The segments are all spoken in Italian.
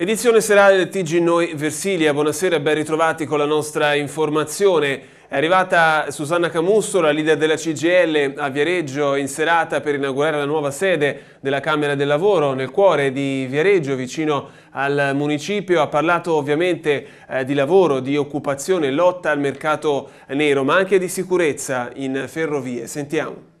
Edizione serale del TG Noi Versilia, buonasera e ben ritrovati con la nostra informazione. È arrivata Susanna Camusso, la leader della CGL, a Viareggio in serata per inaugurare la nuova sede della Camera del Lavoro nel cuore di Viareggio, vicino al municipio. Ha parlato ovviamente eh, di lavoro, di occupazione, lotta al mercato nero, ma anche di sicurezza in ferrovie. Sentiamo.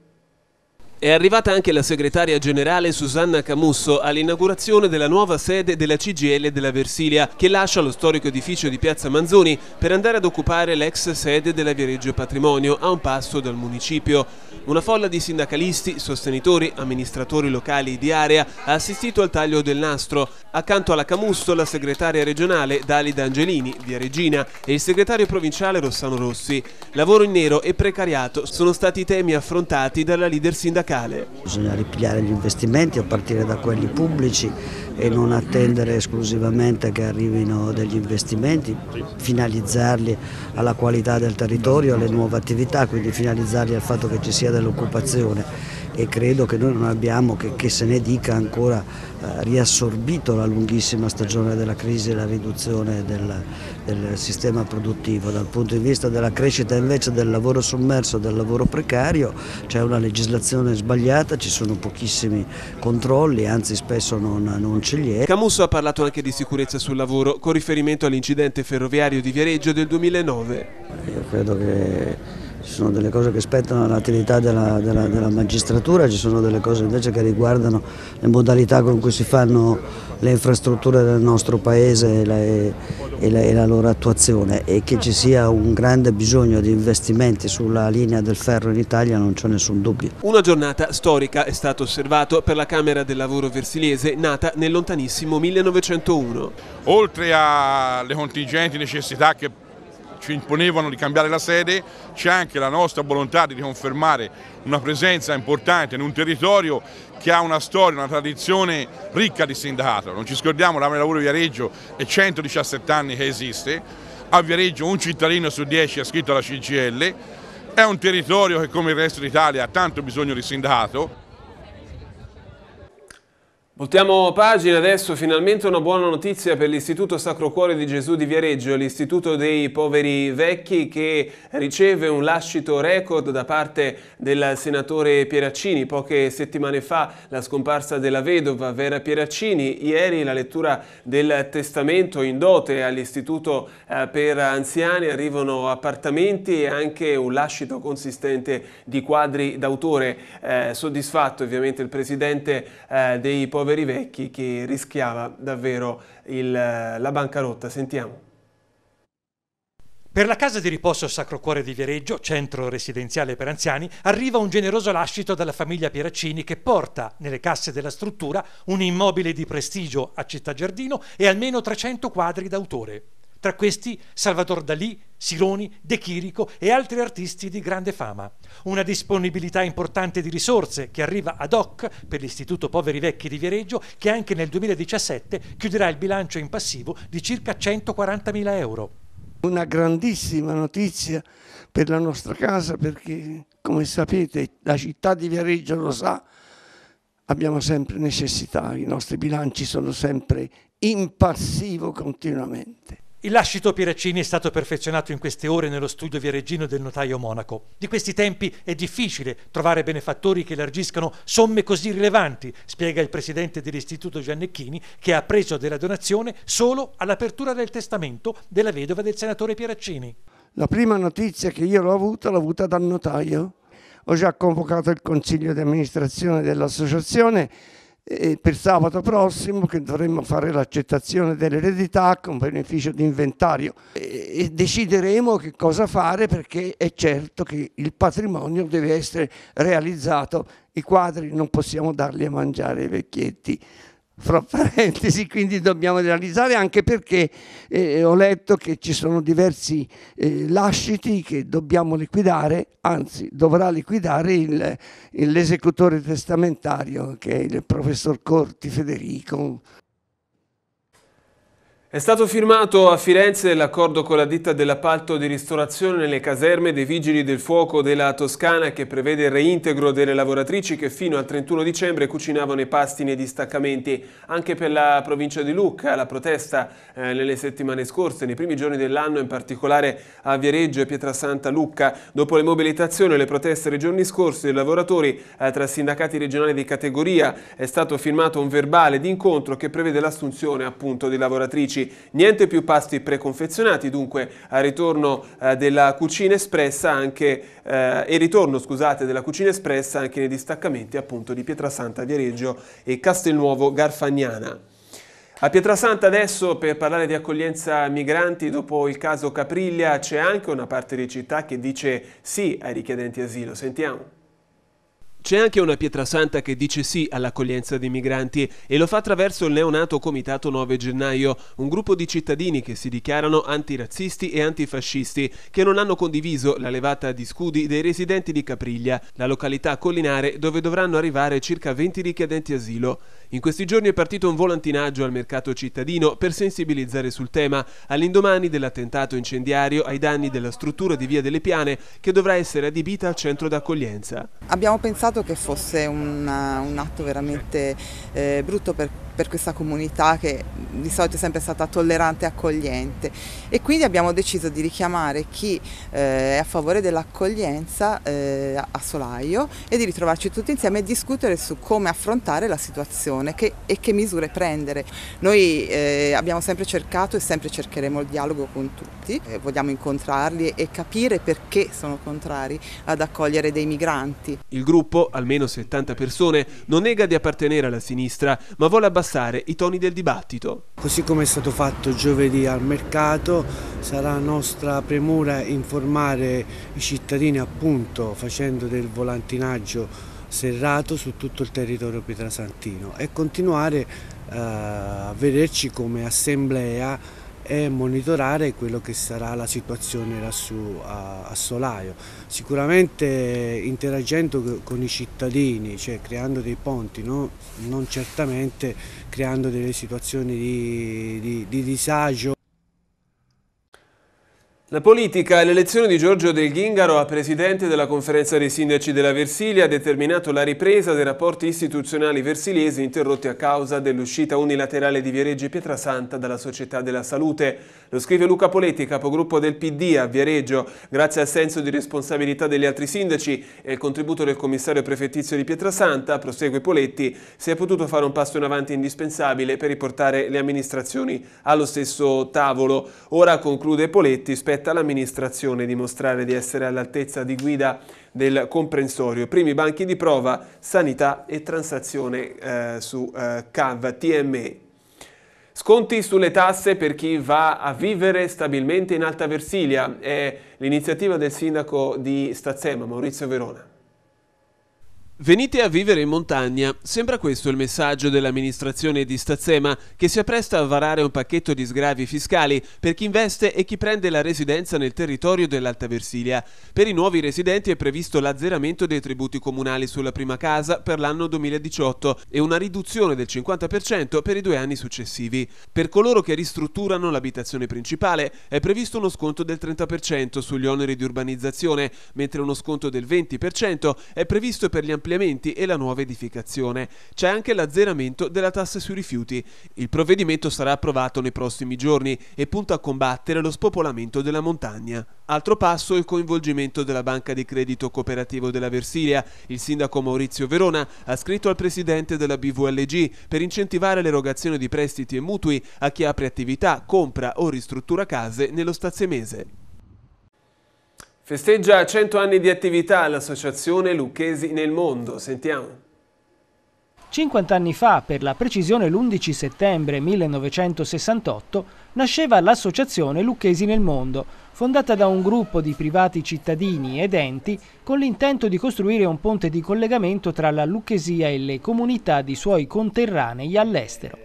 È arrivata anche la segretaria generale Susanna Camusso all'inaugurazione della nuova sede della CGL della Versilia, che lascia lo storico edificio di Piazza Manzoni per andare ad occupare l'ex sede della Viareggio Patrimonio, a un passo dal municipio. Una folla di sindacalisti, sostenitori, amministratori locali di area ha assistito al taglio del nastro. Accanto alla Camusso la segretaria regionale Dalida Angelini, via Regina, e il segretario provinciale Rossano Rossi. Lavoro in nero e precariato sono stati i temi affrontati dalla leader sindacale sindacale. Bisogna ripigliare gli investimenti a partire da quelli pubblici e non attendere esclusivamente che arrivino degli investimenti, finalizzarli alla qualità del territorio, alle nuove attività, quindi finalizzarli al fatto che ci sia dell'occupazione e credo che noi non abbiamo, che, che se ne dica ancora, eh, riassorbito la lunghissima stagione della crisi e la riduzione del, del, sistema produttivo. Dal punto di vista della crescita invece del lavoro sommerso, e del lavoro precario, c'è una legislazione sbagliata, ci sono pochissimi controlli, anzi spesso non, non cancelliere. Camusso ha parlato anche di sicurezza sul lavoro con riferimento all'incidente ferroviario di Viareggio del 2009. Io credo che ci sono delle cose che spettano l'attività della, della, della, magistratura, ci sono delle cose invece che riguardano le modalità con cui si fanno le infrastrutture del nostro paese e la, e la, e la loro attuazione e che ci sia un grande bisogno di investimenti sulla linea del ferro in Italia non c'è nessun dubbio. Una giornata storica è stato osservato per la Camera del Lavoro Versiliese nata nel lontanissimo 1901. Oltre alle contingenti necessità che ci imponevano di cambiare la sede, c'è anche la nostra volontà di riconfermare una presenza importante in un territorio che ha una storia, una tradizione ricca di sindacato. Non ci scordiamo, l'Ame Lavoro Viareggio è 117 anni che esiste, a Viareggio un cittadino su 10 è iscritto alla CGL, è un territorio che come il resto d'Italia ha tanto bisogno di sindacato. Voltiamo pagina adesso, finalmente una buona notizia per l'Istituto Sacro Cuore di Gesù di Viareggio, l'Istituto dei Poveri Vecchi che riceve un lascito record da parte del senatore Pieraccini. Poche settimane fa la scomparsa della vedova Vera Pieraccini, ieri la lettura del testamento in dote all'Istituto eh, per Anziani, arrivano appartamenti e anche un lascito consistente di quadri d'autore. Eh, soddisfatto ovviamente il presidente eh, dei Poveri poveri vecchi che rischiava davvero il, la bancarotta. Sentiamo. Per la casa di riposo Sacro Cuore di Viareggio, centro residenziale per anziani, arriva un generoso lascito dalla famiglia Pieraccini che porta nelle casse della struttura un immobile di prestigio a Città Giardino e almeno 300 quadri d'autore tra questi Salvador Dalì, Sironi, De Chirico e altri artisti di grande fama. Una disponibilità importante di risorse che arriva ad hoc per l'Istituto Poveri Vecchi di Viareggio che anche nel 2017 chiuderà il bilancio in passivo di circa 140.000 euro. Una grandissima notizia per la nostra casa perché come sapete la città di Viareggio lo sa abbiamo sempre necessità, i nostri bilanci sono sempre in passivo continuamente. Il lascito Pieraccini è stato perfezionato in queste ore nello studio viareggino del notaio Monaco. Di questi tempi è difficile trovare benefattori che largiscano somme così rilevanti, spiega il presidente dell'Istituto Giannecchini, che ha preso della donazione solo all'apertura del testamento della vedova del senatore Pieraccini. La prima notizia che io l'ho avuta, l'ho avuta dal notaio. Ho già convocato il consiglio di amministrazione dell'associazione e per sabato prossimo che dovremmo fare l'accettazione dell'eredità con beneficio di inventario e, e decideremo che cosa fare perché è certo che il patrimonio deve essere realizzato, i quadri non possiamo darli a mangiare ai vecchietti fra parentesi, quindi dobbiamo realizzare anche perché eh, ho letto che ci sono diversi eh, lasciti che dobbiamo liquidare, anzi dovrà liquidare l'esecutore testamentario che è il professor Corti Federico, è stato firmato a Firenze l'accordo con la ditta dell'appalto di ristorazione nelle caserme dei Vigili del Fuoco della Toscana che prevede il reintegro delle lavoratrici che fino al 31 dicembre cucinavano i pasti nei distaccamenti. Anche per la provincia di Lucca la protesta eh, nelle settimane scorse, nei primi giorni dell'anno in particolare a Viareggio e Pietrasanta Lucca. Dopo le mobilitazioni e le proteste dei giorni scorsi dei lavoratori eh, tra sindacati regionali di categoria è stato firmato un verbale d'incontro che prevede l'assunzione appunto di lavoratrici uffici. Niente più pasti preconfezionati, dunque al ritorno eh, della cucina espressa anche, eh, e ritorno scusate, della cucina espressa anche nei distaccamenti appunto di Pietrasanta, Viareggio e Castelnuovo Garfagnana. A Pietrasanta adesso per parlare di accoglienza migranti dopo il caso Capriglia c'è anche una parte di città che dice sì ai richiedenti asilo. Sentiamo. C'è anche una pietra santa che dice sì all'accoglienza di migranti e lo fa attraverso il neonato Comitato 9 gennaio, un gruppo di cittadini che si dichiarano antirazzisti e antifascisti, che non hanno condiviso la levata di scudi dei residenti di Capriglia, la località collinare dove dovranno arrivare circa 20 richiedenti asilo. In questi giorni è partito un volantinaggio al mercato cittadino per sensibilizzare sul tema all'indomani dell'attentato incendiario ai danni della struttura di Via delle Piane che dovrà essere adibita al centro d'accoglienza. Abbiamo pensato che fosse un, un atto veramente eh, brutto per per questa comunità che di solito è sempre stata tollerante e accogliente e quindi abbiamo deciso di richiamare chi eh, è a favore dell'accoglienza eh, a Solaio e di ritrovarci tutti insieme e discutere su come affrontare la situazione che, e che misure prendere. Noi eh, abbiamo sempre cercato e sempre cercheremo il dialogo con tutti, eh, vogliamo incontrarli e capire perché sono contrari ad accogliere dei migranti. Il gruppo, almeno 70 persone, non nega di appartenere alla sinistra, ma vuole abbassare contrastare i toni del dibattito. Così come è stato fatto giovedì al mercato, sarà nostra premura informare i cittadini appunto facendo del volantinaggio serrato su tutto il territorio pietrasantino e continuare eh, a vederci come assemblea e monitorare quello che sarà la situazione lassù a, a Solaio. Sicuramente interagendo con i cittadini, cioè creando dei ponti, no? non certamente creando delle situazioni di, di, di disagio. La politica e l'elezione di Giorgio Del Ghingaro a presidente della conferenza dei sindaci della Versilia ha determinato la ripresa dei rapporti istituzionali versiliesi interrotti a causa dell'uscita unilaterale di Viareggio e Pietrasanta dalla Società della Salute. Lo scrive Luca Poletti, capogruppo del PD a Viareggio. Grazie al senso di responsabilità degli altri sindaci e al contributo del commissario prefettizio di Pietrasanta, prosegue Poletti, si è potuto fare un passo in avanti indispensabile per riportare le amministrazioni allo stesso tavolo. Ora, conclude Poletti, spetta spetta all'amministrazione dimostrare di essere all'altezza di guida del comprensorio. Primi banchi di prova, sanità e transazione eh, su eh, CAV TME. Sconti sulle tasse per chi va a vivere stabilmente in Alta Versilia è l'iniziativa del sindaco di Stazzema, Maurizio Verona. Venite a vivere in montagna. Sembra questo il messaggio dell'amministrazione di Stazzema, che si appresta a varare un pacchetto di sgravi fiscali per chi investe e chi prende la residenza nel territorio dell'Alta Versilia. Per i nuovi residenti è previsto l'azzeramento dei tributi comunali sulla prima casa per l'anno 2018 e una riduzione del 50% per i due anni successivi. Per coloro che ristrutturano l'abitazione principale è previsto uno sconto del 30% sugli oneri di urbanizzazione, mentre uno sconto del 20% è previsto per gli ampliamenti ampliamenti e la nuova edificazione. C'è anche l'azzeramento della tassa sui rifiuti. Il provvedimento sarà approvato nei prossimi giorni e punta a combattere lo spopolamento della montagna. Altro passo è il coinvolgimento della Banca di Credito Cooperativo della Versilia. Il sindaco Maurizio Verona ha scritto al presidente della BVLG per incentivare l'erogazione di prestiti e mutui a chi apre attività, compra o ristruttura case nello staziemese. Festeggia 100 anni di attività l'associazione Lucchesi nel Mondo. Sentiamo. 50 anni fa, per la precisione l'11 settembre 1968, nasceva l'associazione Lucchesi nel Mondo, fondata da un gruppo di privati cittadini ed enti con l'intento di costruire un ponte di collegamento tra la Lucchesia e le comunità di suoi conterranei all'estero.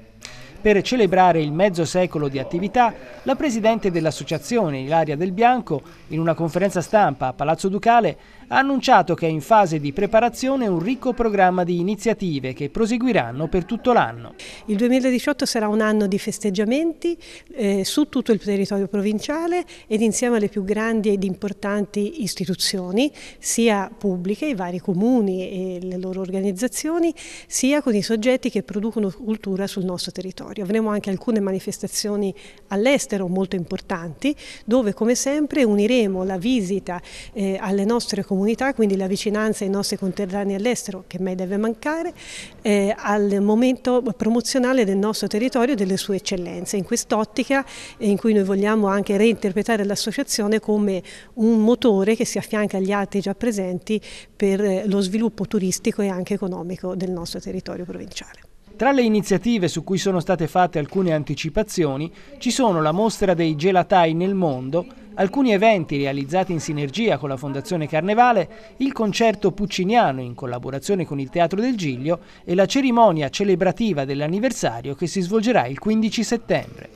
Per celebrare il mezzo secolo di attività, la presidente dell'associazione Ilaria Del Bianco, in una conferenza stampa a Palazzo Ducale, ha annunciato che è in fase di preparazione un ricco programma di iniziative che proseguiranno per tutto l'anno. Il 2018 sarà un anno di festeggiamenti eh, su tutto il territorio provinciale ed insieme alle più grandi ed importanti istituzioni, sia pubbliche, i vari comuni e le loro organizzazioni, sia con i soggetti che producono cultura sul nostro territorio. Avremo anche alcune manifestazioni all'estero molto importanti, dove come sempre uniremo la visita eh, alle nostre comunità comunità, quindi la vicinanza ai nostri conterranei all'estero, che mai deve mancare, eh, al momento promozionale del nostro territorio e delle sue eccellenze. In quest'ottica eh, in cui noi vogliamo anche reinterpretare l'associazione come un motore che si affianca agli altri già presenti per eh, lo sviluppo turistico e anche economico del nostro territorio provinciale. Tra le iniziative su cui sono state fatte alcune anticipazioni ci sono la mostra dei gelatai nel mondo, alcuni eventi realizzati in sinergia con la Fondazione Carnevale, il concerto pucciniano in collaborazione con il Teatro del Giglio e la cerimonia celebrativa dell'anniversario che si svolgerà il 15 settembre.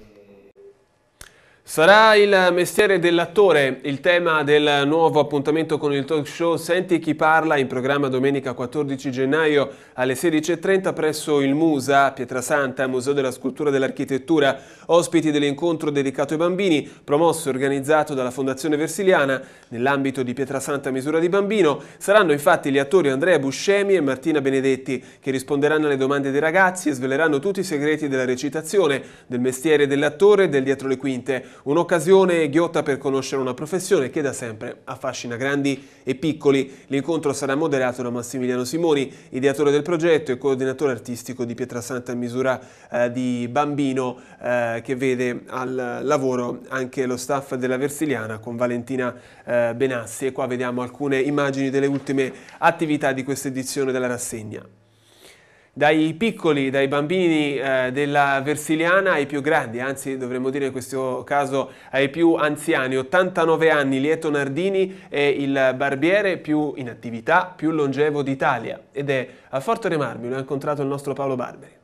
Sarà il mestiere dell'attore il tema del nuovo appuntamento con il talk show Senti chi parla in programma domenica 14 gennaio alle 16.30 presso il Musa Pietrasanta, Museo della Scultura e dell'Architettura, ospiti dell'incontro dedicato ai bambini, promosso e organizzato dalla Fondazione Versiliana nell'ambito di Pietrasanta Misura di Bambino. Saranno infatti gli attori Andrea Buscemi e Martina Benedetti che risponderanno alle domande dei ragazzi e sveleranno tutti i segreti della recitazione, del mestiere dell'attore e del dietro le quinte Un'occasione ghiotta per conoscere una professione che da sempre affascina grandi e piccoli. L'incontro sarà moderato da Massimiliano Simoni, ideatore del progetto e coordinatore artistico di Pietrasanta in misura eh, di bambino eh, che vede al lavoro anche lo staff della Versiliana con Valentina eh, Benassi. E qua vediamo alcune immagini delle ultime attività di questa edizione della rassegna dai piccoli, dai bambini eh, della Versiliana ai più grandi, anzi dovremmo dire in questo caso ai più anziani, 89 anni, Lieto Nardini è il barbiere più in attività, più longevo d'Italia ed è a Forte Remarmi, lo ha incontrato il nostro Paolo Barberi.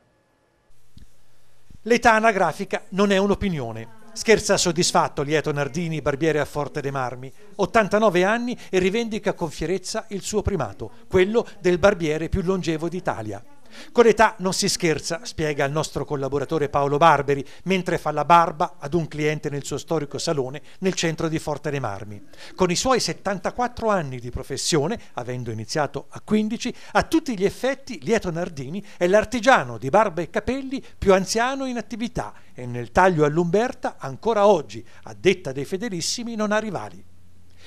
L'età anagrafica non è un'opinione. Scherza soddisfatto Lieto Nardini, barbiere a Forte dei Marmi, 89 anni e rivendica con fierezza il suo primato, quello del barbiere più longevo d'Italia. Con l'età non si scherza, spiega il nostro collaboratore Paolo Barberi, mentre fa la barba ad un cliente nel suo storico salone nel centro di Forte dei Marmi. Con i suoi 74 anni di professione, avendo iniziato a 15, a tutti gli effetti Lieto Nardini è l'artigiano di barba e capelli più anziano in attività e nel taglio all'Umberta ancora oggi, a detta dei fedelissimi, non ha rivali.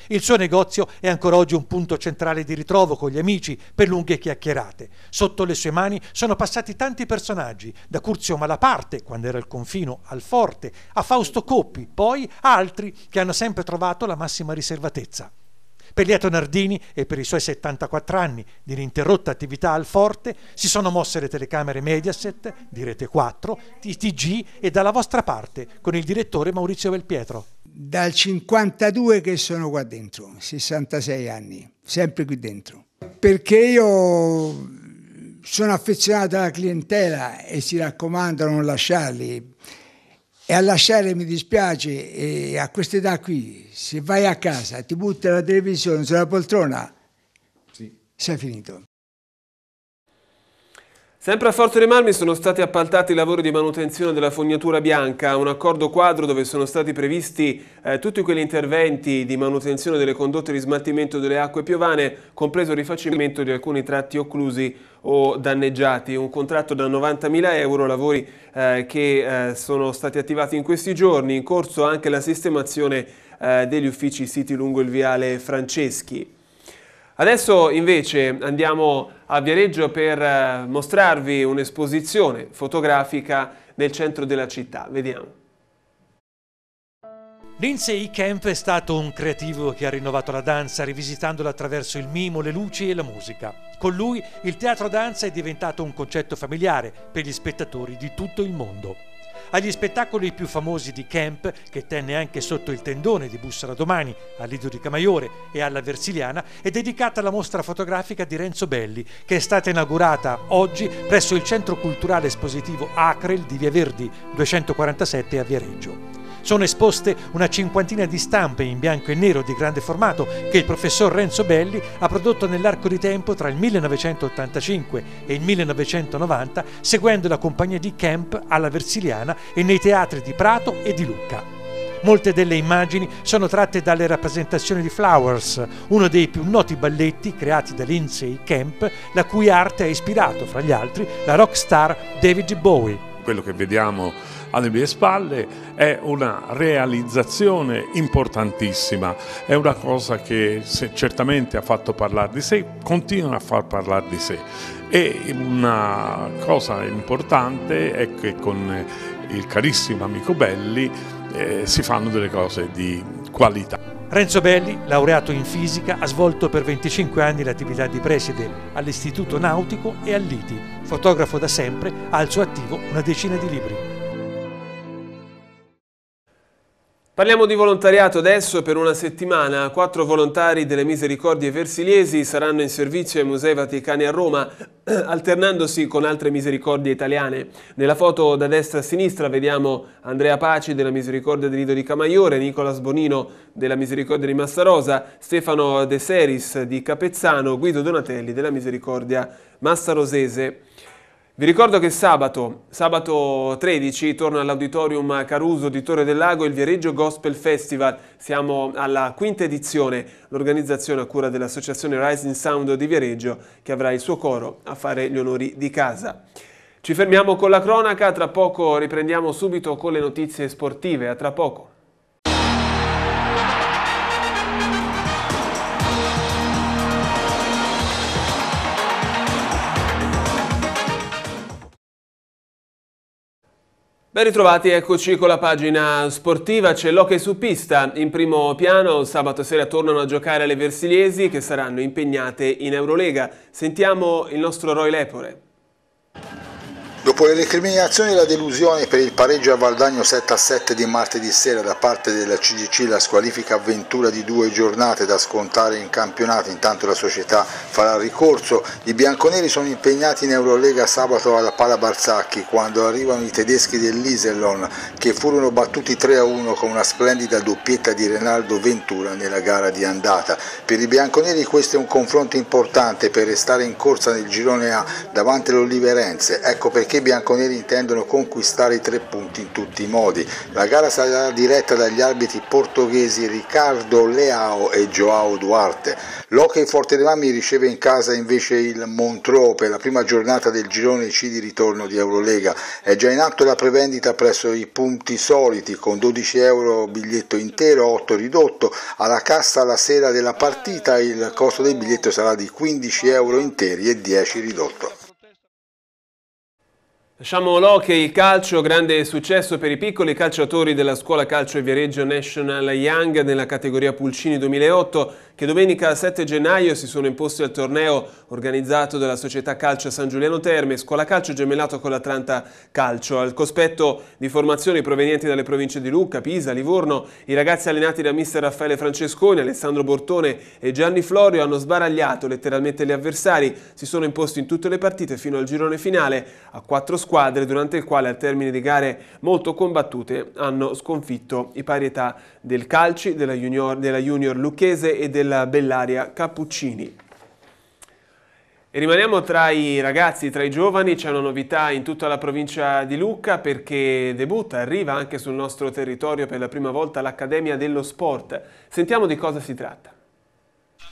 Il suo negozio è ancora oggi un punto centrale di ritrovo con gli amici per lunghe chiacchierate. Sotto le sue mani sono passati tanti personaggi, da Curzio Malaparte, quando era al confino, al forte, a Fausto Coppi, poi altri che hanno sempre trovato la massima riservatezza. Per Lieto Nardini e per i suoi 74 anni di ininterrotta attività al Forte si sono mosse le telecamere Mediaset, di Rete 4, TG e dalla vostra parte con il direttore Maurizio Belpietro dal 52 che sono qua dentro, 66 anni, sempre qui dentro. Perché io sono affezionato alla clientela e si raccomando non lasciarli. E a lasciare mi dispiace, e a quest'età qui, se vai a casa, ti butti la televisione sulla poltrona, sì. sei finito. Sempre a Forte dei Marmi sono stati appaltati i lavori di manutenzione della fognatura bianca, un accordo quadro dove sono stati previsti eh, tutti quegli interventi di manutenzione delle condotte di smaltimento delle acque piovane, compreso il rifacimento di alcuni tratti occlusi o danneggiati. Un contratto da 90.000 euro, lavori eh, che eh, sono stati attivati in questi giorni, in corso anche la sistemazione eh, degli uffici siti lungo il viale Franceschi. Adesso invece andiamo a Viareggio per eh, mostrarvi un'esposizione fotografica nel centro della città. Vediamo. Lindsay Kemp è stato un creativo che ha rinnovato la danza rivisitandola attraverso il mimo, le luci e la musica. Con lui il teatro danza è diventato un concetto familiare per gli spettatori di tutto il mondo agli spettacoli più famosi di Camp, che tenne anche sotto il tendone di Bussola Domani, all'Ido di Camaiore e alla Versiliana, è dedicata la mostra fotografica di Renzo Belli, che è stata inaugurata oggi presso il Centro Culturale Espositivo Acrel di Via Verdi 247 a Viareggio. Sono esposte una cinquantina di stampe in bianco e nero di grande formato che il professor Renzo Belli ha prodotto nell'arco di tempo tra il 1985 e il 1990 seguendo la compagnia di Kemp alla Versiliana e nei teatri di Prato e di Lucca. Molte delle immagini sono tratte dalle rappresentazioni di Flowers, uno dei più noti balletti creati da Lindsay Kemp, la cui arte ha ispirato, fra gli altri, la rock star David Bowie quello che vediamo alle mie spalle è una realizzazione importantissima, è una cosa che certamente ha fatto parlare di sé, continua a far parlare di sé e una cosa importante è che con il carissimo amico Belli eh, si fanno delle cose di qualità. Renzo Belli, laureato in fisica, ha svolto per 25 anni l'attività di preside all'Istituto Nautico e all'ITI. Fotografo da sempre, ha al suo attivo una decina di libri. Parliamo di volontariato adesso, per una settimana quattro volontari delle Misericordie Versiliesi saranno in servizio ai Musei Vaticani a Roma, alternandosi con altre misericordie italiane. Nella foto da destra a sinistra vediamo Andrea Paci della Misericordia di Lido di Camaiore, Nicola Sbonino della Misericordia di Massarosa, Stefano De Seris di Capezzano, Guido Donatelli della Misericordia Massarosese. Vi ricordo che sabato, sabato 13, torna all'Auditorium Caruso di Torre del Lago il Viareggio Gospel Festival. Siamo alla quinta edizione, l'organizzazione a cura dell'associazione Rising Sound di Viareggio che avrà il suo coro a fare gli onori di casa. Ci fermiamo con la cronaca, tra poco riprendiamo subito con le notizie sportive. A tra poco. Ben ritrovati, eccoci con la pagina sportiva, c'è l'Hockey su pista in primo piano, sabato sera tornano a giocare le Versiliesi che saranno impegnate in Eurolega. Sentiamo il nostro Roy Lepore. Dopo le recriminazioni e la delusione per il pareggio a Valdagno 7-7 di martedì sera da parte della CGC, la squalifica avventura di due giornate da scontare in campionato, intanto la società farà ricorso, i bianconeri sono impegnati in Eurolega sabato alla Pala Barzacchi quando arrivano i tedeschi dell'Iselon che furono battuti 3-1 con una splendida doppietta di Renaldo Ventura nella gara di andata. Per i bianconeri questo è un confronto importante per restare in corsa nel girone A davanti all'Oliverenze. ecco perché perché i bianconeri intendono conquistare i tre punti in tutti i modi. La gara sarà diretta dagli arbitri portoghesi Riccardo Leao e Joao Duarte. L'Hockey Forte dei Mami riceve in casa invece il Montreux per la prima giornata del girone C di ritorno di Eurolega. È già in atto la prevendita presso i punti soliti con 12 euro biglietto intero, 8 ridotto. Alla cassa la sera della partita il costo del biglietto sarà di 15 euro interi e 10 ridotto. Lasciamo Loche, il calcio, grande successo per i piccoli calciatori della scuola calcio e Viareggio National Young nella categoria Pulcini 2008 che domenica 7 gennaio si sono imposti al torneo organizzato dalla società calcio San Giuliano Terme, scuola calcio gemellato con l'Atlanta Calcio. Al cospetto di formazioni provenienti dalle province di Lucca, Pisa, Livorno, i ragazzi allenati da mister Raffaele Francesconi, Alessandro Bortone e Gianni Florio hanno sbaragliato letteralmente gli avversari, si sono imposti in tutte le partite fino al girone finale a quattro squadre squadre durante il quale al termine di gare molto combattute hanno sconfitto i parietà del Calci, della Junior, della junior Lucchese e della Bellaria Cappuccini. E rimaniamo tra i ragazzi, tra i giovani, c'è una novità in tutta la provincia di Lucca perché debutta, arriva anche sul nostro territorio per la prima volta l'Accademia dello Sport. Sentiamo di cosa si tratta.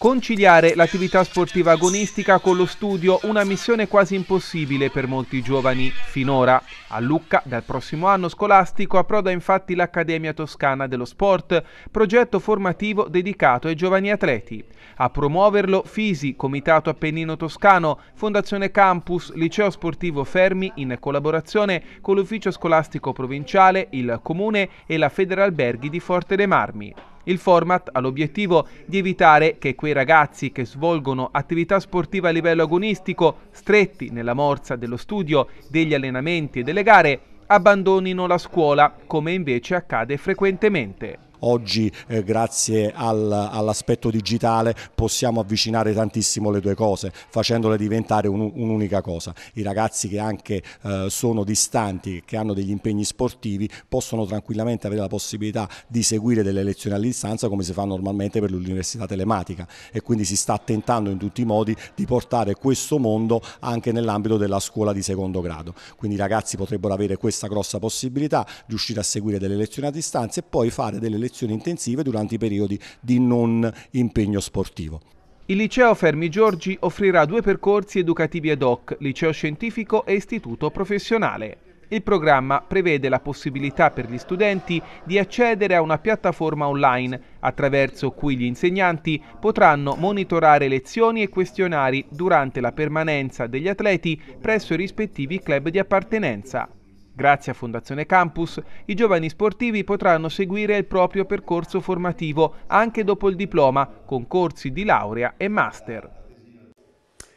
Conciliare l'attività sportiva agonistica con lo studio, una missione quasi impossibile per molti giovani finora. A Lucca, dal prossimo anno scolastico, approda infatti l'Accademia Toscana dello Sport, progetto formativo dedicato ai giovani atleti. A promuoverlo Fisi, Comitato Appennino Toscano, Fondazione Campus, Liceo Sportivo Fermi in collaborazione con l'Ufficio Scolastico Provinciale, il Comune e la Federalberghi di Forte dei Marmi. Il format ha l'obiettivo di evitare che quei ragazzi che svolgono attività sportiva a livello agonistico, stretti nella morsa dello studio, degli allenamenti e delle gare, abbandonino la scuola, come invece accade frequentemente oggi eh, grazie al, all'aspetto digitale possiamo avvicinare tantissimo le due cose facendole diventare un, un'unica cosa. I ragazzi che anche eh, sono distanti, che hanno degli impegni sportivi possono tranquillamente avere la possibilità di seguire delle lezioni a distanza come si fa normalmente per l'università telematica e quindi si sta tentando in tutti i modi di portare questo mondo anche nell'ambito della scuola di secondo grado. Quindi i ragazzi potrebbero avere questa grossa possibilità, di riuscire a seguire delle lezioni a distanza e poi fare delle lezioni lezioni intensive durante i periodi di non impegno sportivo. Il liceo Fermi Giorgi offrirà due percorsi educativi ad hoc, liceo scientifico e istituto professionale. Il programma prevede la possibilità per gli studenti di accedere a una piattaforma online attraverso cui gli insegnanti potranno monitorare lezioni e questionari durante la permanenza degli atleti presso i rispettivi club di appartenenza. Grazie a Fondazione Campus, i giovani sportivi potranno seguire il proprio percorso formativo anche dopo il diploma, con corsi di laurea e master.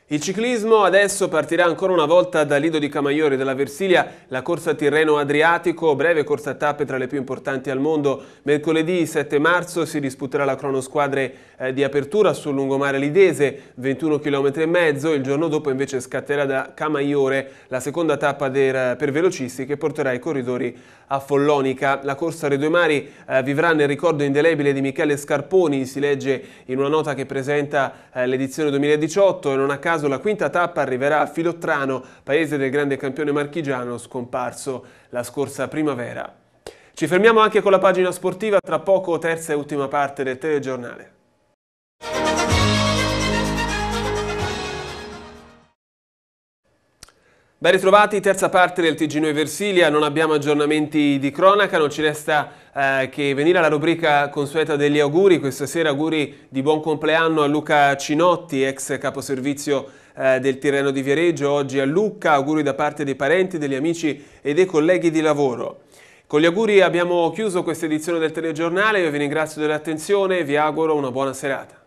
Il ciclismo adesso partirà ancora una volta da Lido di Camaiori della Versilia, la corsa Tirreno Adriatico, breve corsa a tappe tra le più importanti al mondo. Mercoledì 7 marzo si disputerà la cronosquadre eh, di apertura sul lungomare lidese, 21 km e mezzo, il giorno dopo invece scatterà da Camaiore la seconda tappa per velocisti che porterà i corridori a Follonica. La corsa Re Due Mari eh, vivrà nel ricordo indelebile di Michele Scarponi, si legge in una nota che presenta eh, l'edizione 2018 e non a caso la quinta tappa arriverà a Filottrano, paese del grande campione marchigiano scomparso la scorsa primavera. Ci fermiamo anche con la pagina sportiva, tra poco terza e ultima parte del telegiornale. Ben ritrovati, terza parte del TG Noi Versilia, non abbiamo aggiornamenti di cronaca, non ci resta eh, che venire alla rubrica consueta degli auguri, questa sera auguri di buon compleanno a Luca Cinotti, ex caposervizio eh, del Tirreno di Viareggio, oggi a Luca, auguri da parte dei parenti, degli amici e dei colleghi di lavoro. Con gli auguri abbiamo chiuso questa edizione del telegiornale, io vi ringrazio dell'attenzione e vi auguro una buona serata.